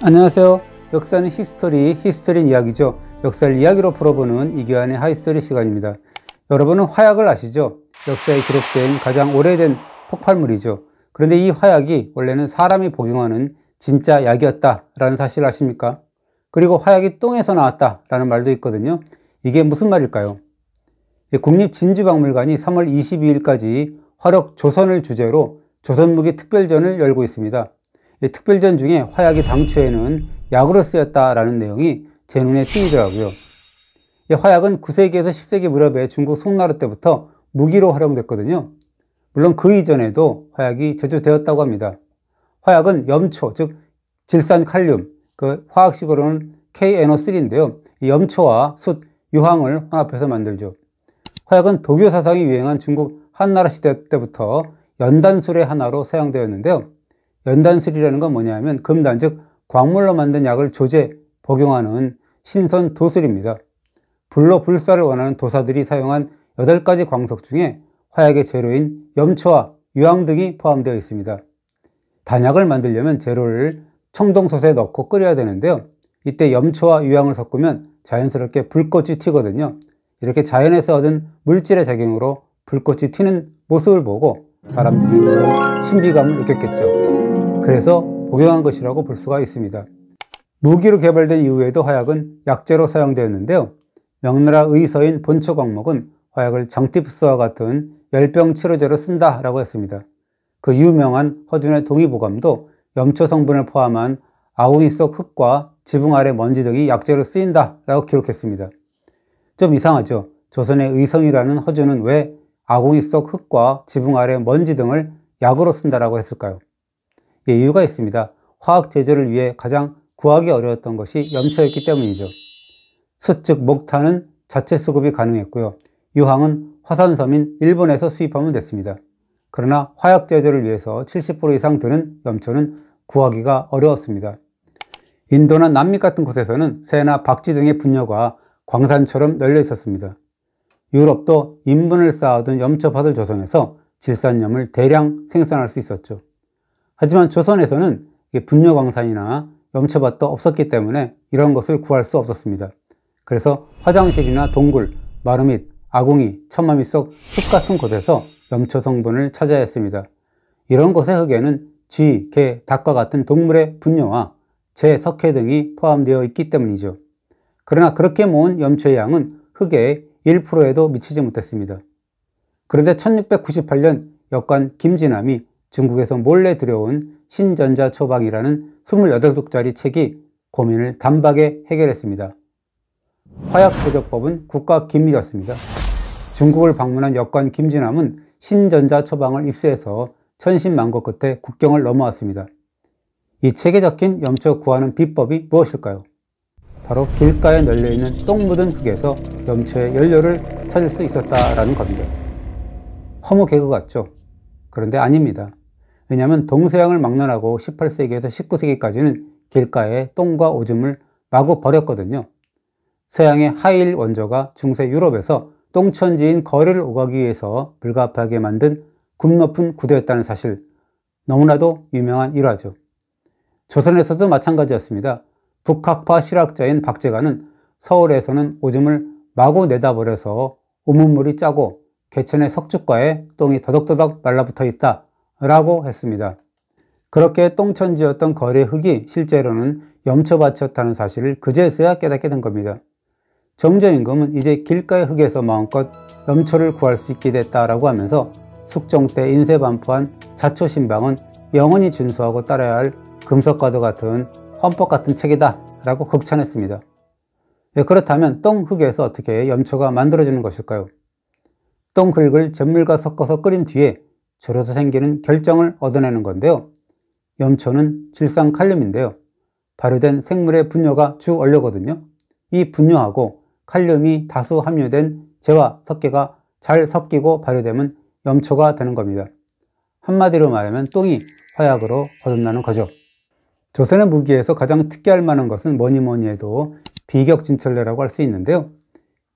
안녕하세요. 역사는 히스토리, 히스토리는 이야기죠. 역사를 이야기로 풀어보는 이기환의 하이스토리 시간입니다. 여러분은 화약을 아시죠? 역사에 기록된 가장 오래된 폭발물이죠. 그런데 이 화약이 원래는 사람이 복용하는 진짜 약이었다라는 사실 아십니까? 그리고 화약이 똥에서 나왔다라는 말도 있거든요. 이게 무슨 말일까요? 예, 국립진주박물관이 3월 22일까지 화력 조선을 주제로 조선무기 특별전을 열고 있습니다. 특별전 중에 화약이 당초에는 약으로 쓰였다라는 내용이 제 눈에 띄더라고요. 화약은 9세기에서 10세기 무렵에 중국 송나라 때부터 무기로 활용됐거든요. 물론 그 이전에도 화약이 제조되었다고 합니다. 화약은 염초, 즉 질산 칼륨, 그 화학식으로는 KNO3인데요. 이 염초와 숯, 유황을 혼합해서 만들죠. 화약은 도교 사상이 유행한 중국 한나라 시대 때부터 연단술의 하나로 사용되었는데요. 연단술이라는 건 뭐냐면 하 금단 즉 광물로 만든 약을 조제 복용하는 신선 도술입니다. 불로 불사를 원하는 도사들이 사용한 8가지 광석 중에 화약의 재료인 염초와 유황 등이 포함되어 있습니다. 단약을 만들려면 재료를 청동솥에 넣고 끓여야 되는데요. 이때 염초와 유황을 섞으면 자연스럽게 불꽃이 튀거든요. 이렇게 자연에서 얻은 물질의 작용으로 불꽃이 튀는 모습을 보고 사람들이 신비감을 느꼈겠죠. 그래서 복용한 것이라고 볼 수가 있습니다. 무기로 개발된 이후에도 화약은 약재로 사용되었는데요. 명나라 의서인 본초 광목은 화약을 장티푸스와 같은 열병 치료제로 쓴다라고 했습니다. 그 유명한 허준의 동의보감도 염초 성분을 포함한 아궁이속 흙과 지붕 아래 먼지 등이 약재로 쓰인다라고 기록했습니다. 좀 이상하죠. 조선의 의성이라는 허준은 왜 아궁이 속 흙과 지붕 아래 먼지 등을 약으로 쓴다라고 했을까요? 이유가 있습니다. 화학 제조를 위해 가장 구하기 어려웠던 것이 염초였기 때문이죠. 수즉 목탄은 자체 수급이 가능했고요. 유황은 화산섬인 일본에서 수입하면 됐습니다. 그러나 화학 제조를 위해서 70% 이상 드는 염초는 구하기가 어려웠습니다. 인도나 남미 같은 곳에서는 새나 박쥐 등의 분녀가 광산처럼 널려 있었습니다. 유럽도 인분을 쌓아둔 염초밭을 조성해서 질산염을 대량 생산할 수 있었죠. 하지만 조선에서는 분녀광산이나 염초밭도 없었기 때문에 이런 것을 구할 수 없었습니다. 그래서 화장실이나 동굴, 마루 밑 아궁이, 천마밑속숲 같은 곳에서 염초 성분을 찾아야 했습니다. 이런 곳의 흙에는 쥐, 개, 닭과 같은 동물의 분뇨와 재, 석회 등이 포함되어 있기 때문이죠. 그러나 그렇게 모은 염초의 양은 흙의 1%에도 미치지 못했습니다. 그런데 1698년 역관 김진암이 중국에서 몰래 들여온 신전자 처방이라는 2 8독짜리 책이 고민을 단박에 해결했습니다. 화약조적법은 국가 기밀이었습니다. 중국을 방문한 여권 김진암은 신전자 처방을 입수해서 천신만고 끝에 국경을 넘어왔습니다. 이 책에 적힌 염초 구하는 비법이 무엇일까요? 바로 길가에 널려있는 똥 묻은 흙에서 염초의 연료를 찾을 수 있었다라는 겁니다. 허무 개그 같죠? 그런데 아닙니다. 왜냐하면 동서양을 막론하고 18세기에서 19세기까지는 길가에 똥과 오줌을 마구 버렸거든요. 서양의 하일 원조가 중세 유럽에서 똥천지인 거리를 오가기 위해서 불가피하게 만든 굽 높은 구도였다는 사실 너무나도 유명한 일화죠. 조선에서도 마찬가지였습니다. 북학파 실학자인 박재관은 서울에서는 오줌을 마구 내다버려서 오문물이 짜고 개천의 석주가에 똥이 더덕더덕 말라붙어 있다 라고 했습니다. 그렇게 똥천지였던 거래 흙이 실제로는 염쳐받쳤다는 사실을 그제서야 깨닫게 된 겁니다. 정저임금은 이제 길가의 흙에서 마음껏 염초를 구할 수 있게 됐다라고 하면서 숙종 때 인쇄 반포한 자초신방은 영원히 준수하고 따라야 할 금석과도 같은 헌법 같은 책이다 라고 극찬했습니다. 예, 그렇다면 똥흙에서 어떻게 염초가 만들어지는 것일까요? 똥흙을 전물과 섞어서 끓인 뒤에 절여서 생기는 결정을 얻어내는 건데요. 염초는 질산 칼륨인데요. 발효된 생물의 분뇨가 주 원료거든요. 이 분뇨하고 칼륨이 다수 함유된 재와 석계가잘 섞이고 발효되면 염초가 되는 겁니다. 한마디로 말하면 똥이 화약으로 거듭나는 거죠. 조선의 무기에서 가장 특이할 만한 것은 뭐니 뭐니 해도 비격진철례라고 할 수 있는데요.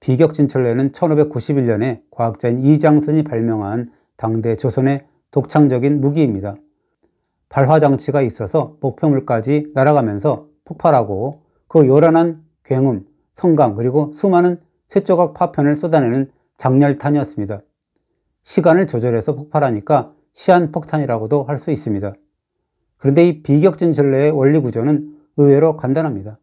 비격진철례는 1591년에 과학자인 이장선이 발명한 당대 조선의 독창적인 무기입니다. 발화 장치가 있어서 목표물까지 날아가면서 폭발하고 그 요란한 굉음, 성강 그리고 수많은 쇠조각 파편을 쏟아내는 장렬탄이었습니다. 시간을 조절해서 폭발하니까 시한폭탄이라고도 할 수 있습니다. 그런데 이 비격진 전례의 원리 구조는 의외로 간단합니다.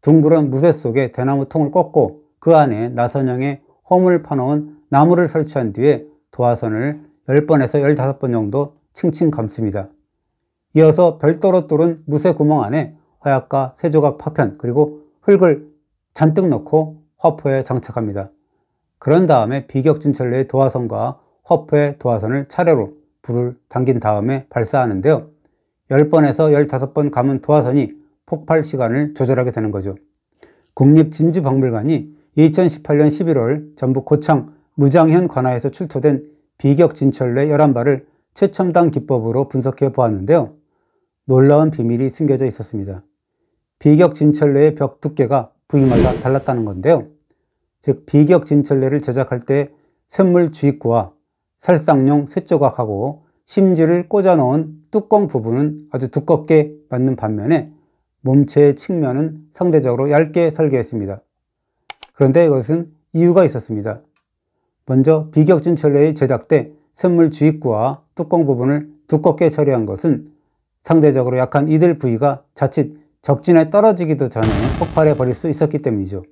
둥그런 무쇠 속에 대나무 통을 꺾고 그 안에 나선형의 허물 파놓은 나무를 설치한 뒤에 도화선을 10번에서 15번 정도 층층 감습니다. 이어서 별도로 뚫은 무쇠 구멍 안에 화약과 세조각 파편 그리고 흙을 잔뜩 넣고 화포에 장착합니다. 그런 다음에 비격진철로의 도화선과 화포의 도화선을 차례로 불을 당긴 다음에 발사하는데요. 10번에서 15번 감은 도화선이 폭발 시간을 조절하게 되는 거죠. 국립진주박물관이 2018년 11월 전북 고창 무장현 관하에서 출토된 비격 진철례 11발을 최첨단 기법으로 분석해 보았는데요. 놀라운 비밀이 숨겨져 있었습니다. 비격 진철례의 벽 두께가 부위마다 달랐다는 건데요. 즉 비격 진철례를 제작할 때 샘물 주입구와 살상용 쇳조각하고 심지를 꽂아 놓은 뚜껑 부분은 아주 두껍게 맞는 반면에 몸체의 측면은 상대적으로 얇게 설계했습니다. 그런데 이것은 이유가 있었습니다. 먼저 비격진 철레의 제작 때 선물 주입구와 뚜껑 부분을 두껍게 처리한 것은 상대적으로 약한 이들 부위가 자칫 적진에 떨어지기도 전에 폭발해 버릴 수 있었기 때문이죠.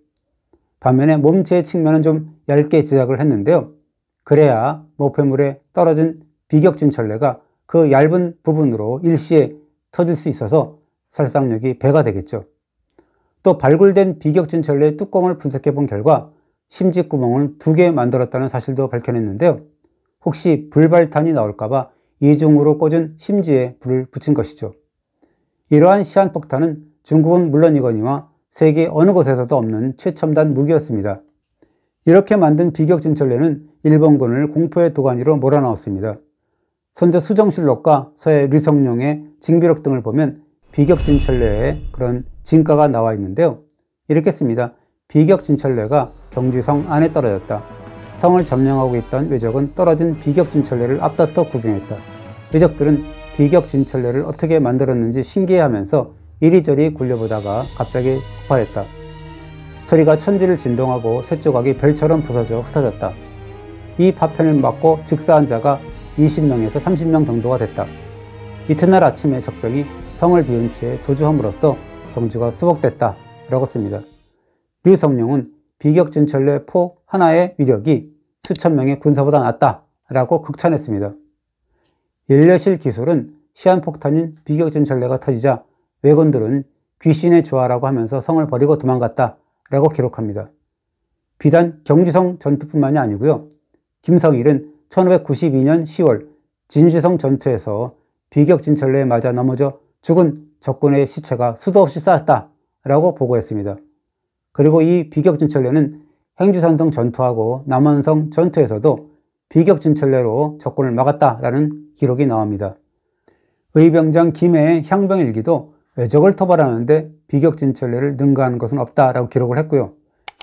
반면에 몸체의 측면은 좀 얇게 제작을 했는데요. 그래야 목표물에 떨어진 비격진 철레가 그 얇은 부분으로 일시에 터질 수 있어서 살상력이 배가 되겠죠. 또 발굴된 비격진 철레의 뚜껑을 분석해 본 결과 심지구멍을 두 개 만들었다는 사실도 밝혀냈는데요. 혹시 불발탄이 나올까봐 이중으로 꽂은 심지에 불을 붙인 것이죠. 이러한 시한폭탄은 중국은 물론이거니와 세계 어느 곳에서도 없는 최첨단 무기였습니다. 이렇게 만든 비격 진철례는 일본군을 공포의 도가니로 몰아넣었습니다. 선조 수정실록과 서해 류성룡의 징비록 등을 보면 비격 진철례의 그런 진가가 나와 있는데요. 이렇게 씁니다. 비격 진철례가 경주성 안에 떨어졌다. 성을 점령하고 있던 왜적은 떨어진 비격 진철례를 앞다퉈 구경했다. 왜적들은 비격 진철례를 어떻게 만들었는지 신기해하면서 이리저리 굴려보다가 갑자기 폭발했다. 소리가 천지를 진동하고 쇳조각이 별처럼 부서져 흩어졌다. 이 파편을 맞고 즉사한 자가 20명에서 30명 정도가 됐다. 이튿날 아침에 적병이 성을 비운 채 도주함으로써 경주가 수복됐다. 라고 씁니다. 류성룡은 비격진 전례 포 하나의 위력이 수천 명의 군사보다 낫다라고 극찬했습니다. 일례실 기술은 시한폭탄인 비격진 전례가 터지자 왜군들은 귀신의 조화라고 하면서 성을 버리고 도망갔다라고 기록합니다. 비단 경주성 전투뿐만이 아니고요. 김성일은 1592년 10월 진주성 전투에서 비격진 전례에 맞아 넘어져 죽은 적군의 시체가 수도 없이 쌓았다라고 보고했습니다. 그리고 이 비격진철례는 행주산성 전투하고 남한성 전투에서도 비격진철례로 적군을 막았다라는 기록이 나옵니다. 의병장 김해의 향병일기도 외적을 토벌하는데 비격진철례를 능가한 것은 없다라고 기록을 했고요.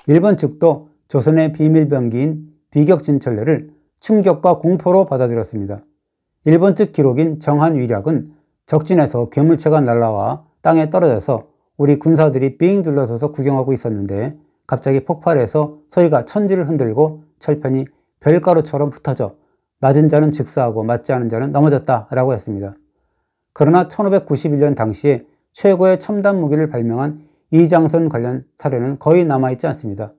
일본 측도 조선의 비밀병기인 비격진철례를 충격과 공포로 받아들였습니다. 일본 측 기록인 정한위략은 적진에서 괴물체가 날라와 땅에 떨어져서 우리 군사들이 삥 둘러서서 구경하고 있었는데 갑자기 폭발해서 서희가 천지를 흔들고 철편이 별가루처럼 흩어져 맞은 자는 즉사하고 맞지 않은 자는 넘어졌다 라고 했습니다. 그러나 1591년 당시에 최고의 첨단 무기를 발명한 이장선 관련 사례는 거의 남아있지 않습니다.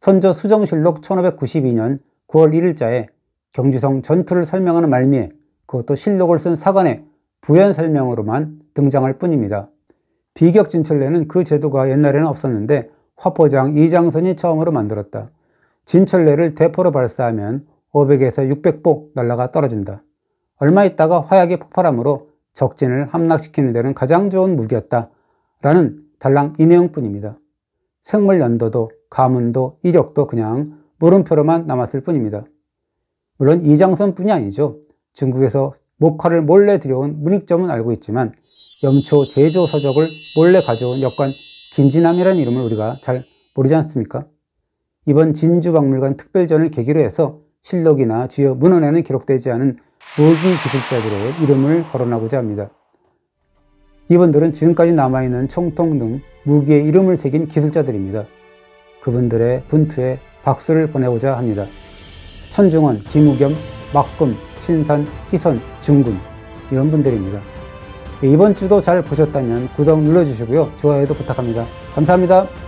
선조 수정실록 1592년 9월 1일자에 경주성 전투를 설명하는 말미에 그것도 실록을 쓴 사관의 부연 설명으로만 등장할 뿐입니다. 비격 진철례는그 제도가 옛날에는 없었는데 화포장 이장선이 처음으로 만들었다. 진철례를 대포로 발사하면 500에서 600보 날라가 떨어진다. 얼마 있다가 화약이 폭발하므로 적진을 함락시키는 데는 가장 좋은 무기였다. 라는 달랑 이내용뿐입니다. 생물 연도도 가문도 이력도 그냥 물음표로만 남았을 뿐입니다. 물론 이장선뿐이 아니죠. 중국에서 목화를 몰래 들여온 문익점은 알고 있지만 염초 제조 서적을 몰래 가져온 역관 김진암이라는 이름을 우리가 잘 모르지 않습니까? 이번 진주박물관 특별전을 계기로 해서 실록이나 주요 문헌에는 기록되지 않은 무기 기술자들의 이름을 거론하고자 합니다. 이분들은 지금까지 남아있는 총통 등 무기의 이름을 새긴 기술자들입니다. 그분들의 분투에 박수를 보내고자 합니다. 천중원, 김우겸, 막금, 신산, 희선, 중군 이런 분들입니다. 이번 주도 잘 보셨다면 구독 눌러주시고요. 좋아요도 부탁합니다. 감사합니다.